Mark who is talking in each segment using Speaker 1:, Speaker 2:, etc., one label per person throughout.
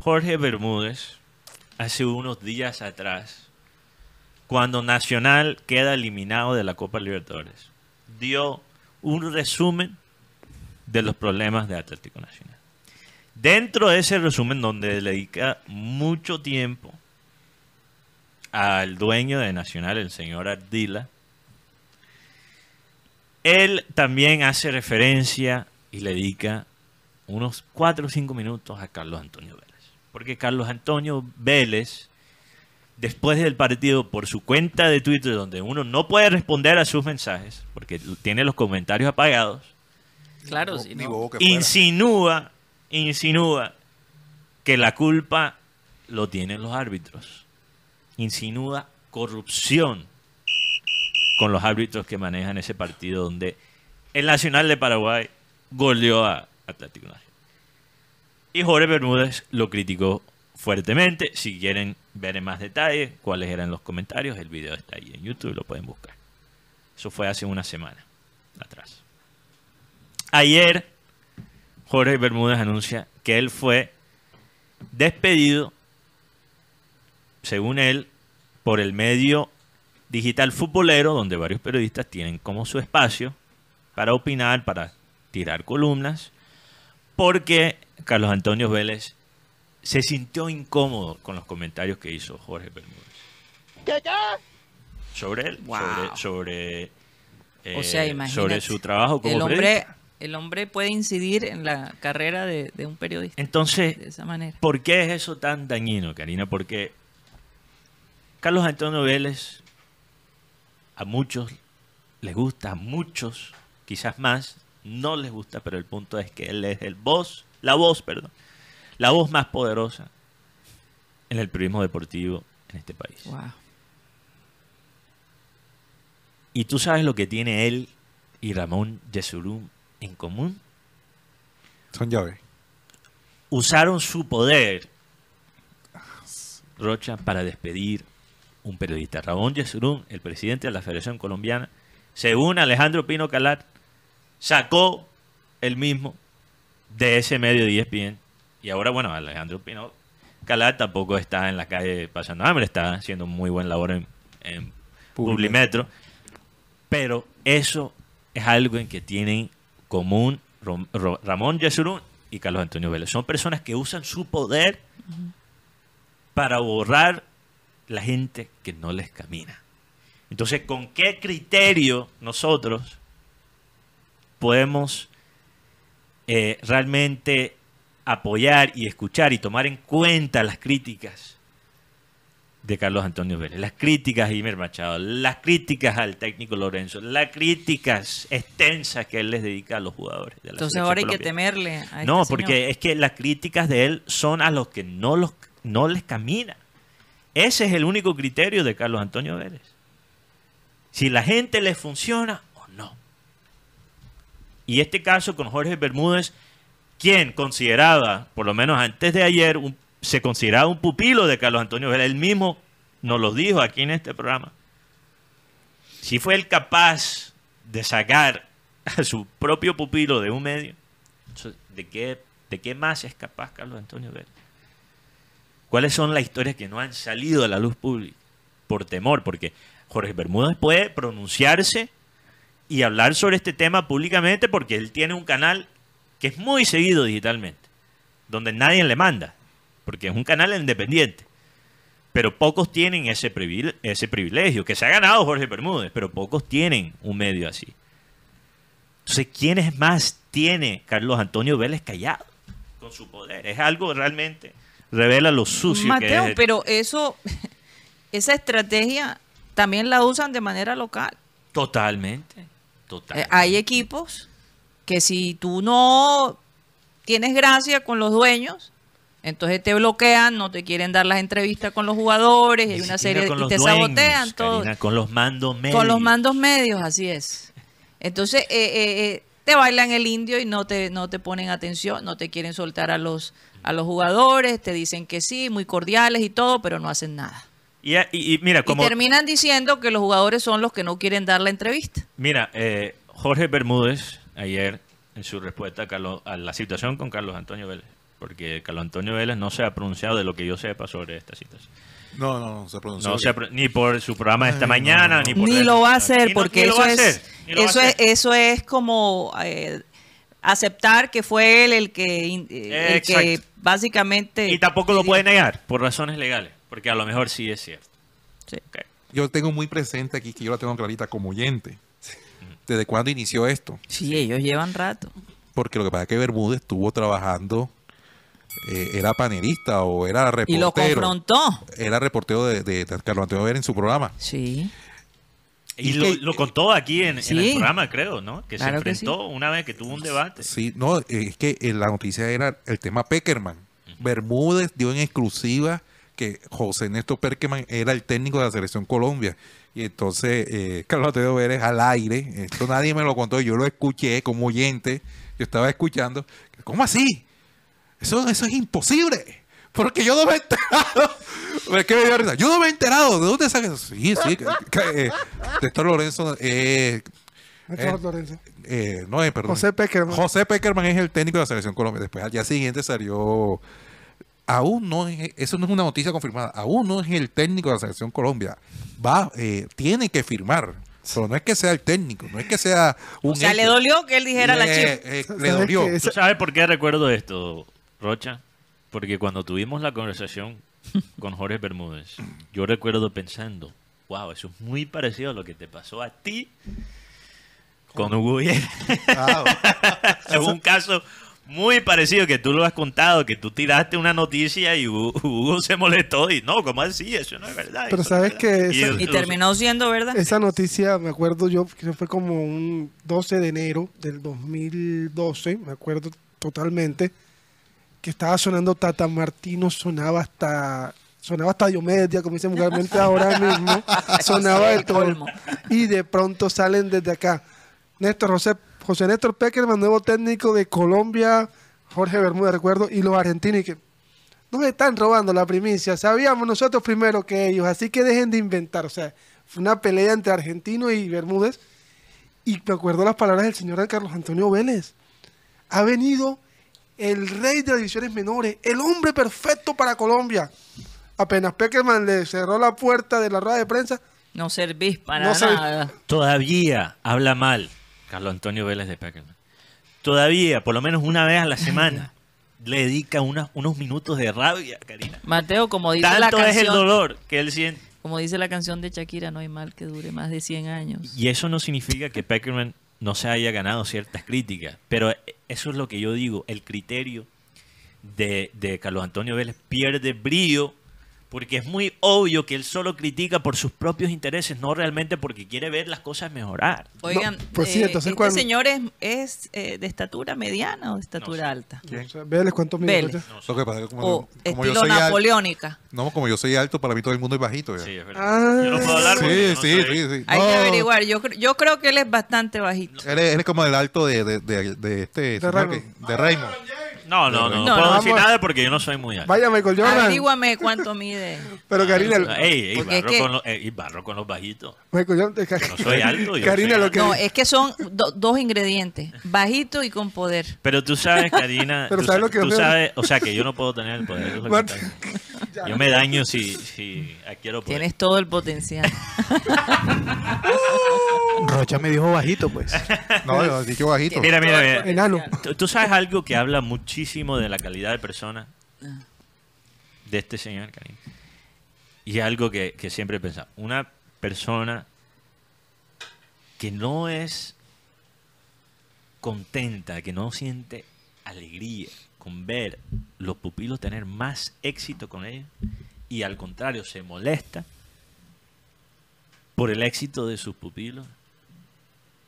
Speaker 1: Jorge Bermúdez hace unos días atrás, cuando Nacional queda eliminado de la Copa Libertadores, dio un resumen de los problemas de Atlético Nacional. Dentro de ese resumen, donde le dedica mucho tiempo al dueño de Nacional, el señor Ardila, él también hace referencia y le dedica unos 4 o 5 minutos a Carlos Antonio porque Carlos Antonio Vélez, después del partido, por su cuenta de Twitter, donde uno no puede responder a sus mensajes, porque tiene los comentarios apagados, claro, insinúa, insinúa que la culpa lo tienen los árbitros. Insinúa corrupción con los árbitros que manejan ese partido donde el Nacional de Paraguay goleó a Atlético Nacional. Y Jorge Bermúdez lo criticó fuertemente. Si quieren ver en más detalle cuáles eran los comentarios, el video está ahí en YouTube, lo pueden buscar. Eso fue hace una semana atrás. Ayer, Jorge Bermúdez anuncia que él fue despedido, según él, por el medio digital futbolero, donde varios periodistas tienen como su espacio para opinar, para tirar columnas, porque Carlos Antonio Vélez se sintió incómodo con los comentarios que hizo Jorge Bermúdez. ¿Qué, Sobre él, eh, sobre, su trabajo como el hombre,
Speaker 2: El hombre puede incidir en la carrera de, un
Speaker 1: periodista. Entonces, ¿por qué es eso tan dañino, Karina? Porque Carlos Antonio Vélez a muchos les gusta, a muchos quizás más no les gusta, pero el punto es que él es el voz la voz, perdón, la voz más poderosa en el periodismo deportivo en este país. ¿Y tú sabes lo que tiene él y Ramón Yesurum en común? Son llaves. Usaron su poder, Rocha, para despedir un periodista. Ramón Yesurú, el presidente de la Federación Colombiana, según Alejandro Pino Calar, sacó el mismo de ese medio de ESPN. Y ahora, bueno, Alejandro Pino Calat tampoco está en la calle pasando hambre, está haciendo muy buen labor en, en Publimetro. Pero eso es algo en que tienen común Ramón Yesurún y Carlos Antonio Vélez. Son personas que usan su poder para borrar la gente que no les camina. Entonces, ¿con qué criterio nosotros podemos eh, realmente apoyar y escuchar y tomar en cuenta las críticas de Carlos Antonio Vélez, las críticas a Jiménez Machado, las críticas al técnico Lorenzo, las críticas extensas que él les dedica a los jugadores. Entonces ahora hay que
Speaker 2: temerle. A este no, porque es
Speaker 1: que las críticas de él son a los que no, los, no les camina. Ese es el único criterio de Carlos Antonio Vélez. Si la gente les funciona, y este caso con Jorge Bermúdez, quien consideraba, por lo menos antes de ayer, se consideraba un pupilo de Carlos Antonio Vela. Él mismo nos lo dijo aquí en este programa. Si fue él capaz de sacar a su propio pupilo de un medio, ¿de qué, de qué más es capaz Carlos Antonio Vela? ¿Cuáles son las historias que no han salido a la luz pública? Por temor, porque Jorge Bermúdez puede pronunciarse y hablar sobre este tema públicamente porque él tiene un canal que es muy seguido digitalmente, donde nadie le manda, porque es un canal independiente. Pero pocos tienen ese, ese privilegio, que se ha ganado Jorge Bermúdez, pero pocos tienen un medio así. Entonces, ¿quiénes más tiene Carlos Antonio Vélez Callado con su poder? Es algo realmente, revela lo sucio Mateo, que es. pero eso,
Speaker 2: esa estrategia también la usan de manera local.
Speaker 1: Totalmente.
Speaker 2: Eh, hay equipos que si tú no tienes gracia con los dueños, entonces te bloquean, no te quieren dar las entrevistas con los jugadores, hay una serie y te sabotean todo.
Speaker 1: con los mandos medios. Con los
Speaker 2: mandos medios, así es. Entonces eh, eh, te bailan el indio y no te no te ponen atención, no te quieren soltar a los a los jugadores, te dicen que sí, muy cordiales y todo, pero no hacen nada.
Speaker 1: Y, mira, terminan
Speaker 2: diciendo que los jugadores son los que no quieren dar la entrevista.
Speaker 1: Mira, eh, Jorge Bermúdez ayer en su respuesta a, la situación con Carlos Antonio Vélez, porque Carlos Antonio Vélez no se ha pronunciado de lo que yo sepa sobre esta situación. No, no, no se ha pronunciado. No se ni por su programa de esta mañana, ni
Speaker 3: por... Ni lo va a hacer, porque eso es, eso,
Speaker 2: es, eso es como... Eh, aceptar que fue él el que, eh,
Speaker 1: básicamente... Y tampoco lo puede negar por razones legales. Porque a lo mejor sí es
Speaker 3: cierto. Yo tengo muy presente aquí, que yo la tengo clarita como oyente. ¿Desde cuándo inició esto? Sí, ellos llevan rato. Porque lo que pasa es que Bermúdez estuvo trabajando, eh, era panelista o era reportero. Y lo confrontó. Era reportero de, Carlos Antonio Ver en su programa. Sí.
Speaker 1: Y, lo, contó aquí en, el programa, creo, ¿no? Que se enfrentó una vez que tuvo un debate.
Speaker 3: Sí, no, es que eh, la noticia era el tema Peckerman. Bermúdez dio en exclusiva que José Néstor Perkeman era el técnico de la selección Colombia. Y entonces, eh, Carlos Teo Vélez al aire, esto nadie me lo contó, yo lo escuché como oyente, yo estaba escuchando, ¿cómo así? Eso, eso es imposible. Porque yo no me he enterado. Yo no me he enterado. ¿De dónde sacas eso? Sí, sí. Eh, Lorenzo. Eh, eh Lorenzo. Eh, no, perdón. José Peckerman. José Peckerman es el técnico de la Selección Colombia. Después, al día siguiente salió aún no es, eso no es una noticia confirmada, aún no es el técnico de la selección Colombia. Va, eh, tiene que firmar. Pero no es que sea el técnico, no es que sea un. O sea, le dolió que él dijera la chica. le eh, dolió. ¿Tú sabes por qué recuerdo esto,
Speaker 1: Rocha? Porque cuando tuvimos la conversación con Jorge Bermúdez, yo recuerdo pensando, wow, eso es muy parecido a lo que te pasó a ti con Hugo Viera. Ah, es un caso muy parecido que tú lo has contado, que tú tiraste una noticia y Hugo se molestó y no, como así? Eso no es verdad. Pero sabes
Speaker 3: que... y, terminó siendo verdad. Esa noticia, me acuerdo yo, que fue como un 12 de enero del 2012, me acuerdo totalmente, que estaba sonando Tata Martino, sonaba hasta... Sonaba hasta Diomedia, como dicen ahora mismo. Sonaba el todo.
Speaker 1: Y de pronto salen desde acá. Néstor José José Néstor Peckerman, nuevo técnico de Colombia, Jorge Bermúdez, recuerdo, y los argentinos, y que nos están robando la primicia. Sabíamos nosotros primero que ellos, así que dejen de inventar. O sea, fue una pelea entre argentinos y Bermúdez. Y me acuerdo las palabras del señor Carlos Antonio Vélez. Ha venido el rey de
Speaker 3: las divisiones menores, el hombre perfecto para Colombia. Apenas Peckerman le cerró la puerta de la rueda de prensa.
Speaker 2: No servís
Speaker 3: para nada.
Speaker 1: Todavía habla mal. Carlos Antonio Vélez de Peckerman. Todavía, por lo menos una vez a la semana, le dedica unos minutos de rabia, Karina. Mateo, como dice la canción. el dolor que
Speaker 2: Como dice la canción de Shakira, no hay mal que dure más de 100 años.
Speaker 1: Y eso no significa que Peckerman no se haya ganado ciertas críticas, pero eso es lo que yo digo, el criterio de, de Carlos Antonio Vélez pierde brillo porque es muy obvio que él solo critica por sus propios intereses, no realmente porque quiere ver las cosas mejorar. Oigan, pues
Speaker 2: eh, este señor es, es eh, de estatura mediana o de estatura alta.
Speaker 3: Veanles Vélez, ¿cuántos Vélez. como, estilo yo soy napoleónica. no, como yo soy alto, para mí todo el mundo es bajito. Sí, es
Speaker 1: verdad.
Speaker 2: Ah. yo no puedo
Speaker 3: hablar. Sí, sí, sí, sí, Hay que averiguar.
Speaker 2: Yo, yo creo que él es bastante bajito.
Speaker 3: Él es, como el alto de, de, de, este, de Raymond.
Speaker 1: No, no, no, puedo decir nada porque yo no soy muy alto. Vaya Michael Jordan.
Speaker 2: Averíguame cuánto mide.
Speaker 3: Pero Karina... Ey,
Speaker 1: y barro con los bajitos. Michael Jordan... No soy alto. Karina, lo que... No,
Speaker 2: es que son dos ingredientes. Bajito y con poder.
Speaker 1: Pero tú sabes, Karina... Pero sabes lo que... Tú sabes... O sea, que yo no puedo tener el poder. Yo me daño si, si adquiero
Speaker 2: poder. Tienes todo el potencial.
Speaker 1: Rocha me dijo bajito, pues. No, yo dije bajito. Mira, mira, mira. ¿Tú, sabes algo que habla muchísimo de la calidad de persona ah. de este señor, cariño. Y algo que, que siempre he pensado. Una persona que no es contenta, que no siente alegría con ver los pupilos tener más éxito con ellos y al contrario se molesta por el éxito de sus pupilos,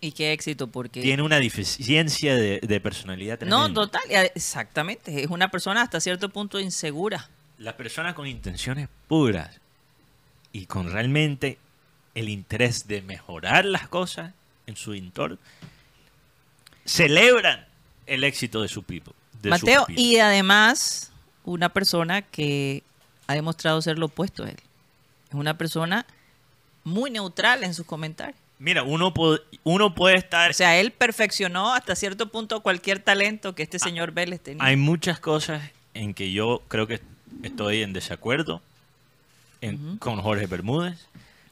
Speaker 1: y qué
Speaker 2: éxito, porque... Tiene una
Speaker 1: deficiencia de, personalidad. No,
Speaker 2: total, exactamente. Es una persona hasta cierto punto insegura.
Speaker 1: Las personas con intenciones puras y con realmente el interés de mejorar las cosas en su entorno, celebran el éxito de su pipo Mateo, y
Speaker 2: además una persona que ha demostrado ser lo opuesto a él. Es una persona muy neutral en sus comentarios.
Speaker 1: Mira, uno, puede, uno puede
Speaker 2: estar... O sea, él perfeccionó hasta cierto punto cualquier talento que este ah, señor Vélez tenía. Hay
Speaker 1: muchas cosas en que yo creo que estoy en desacuerdo con Jorge Bermúdez,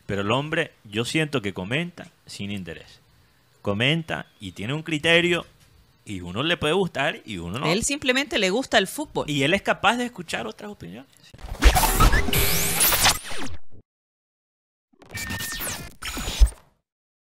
Speaker 1: pero el hombre yo siento que comenta sin interés. Comenta y tiene un criterio y uno le puede gustar y uno no. Él simplemente le gusta el fútbol. Y él es capaz de escuchar otras opiniones.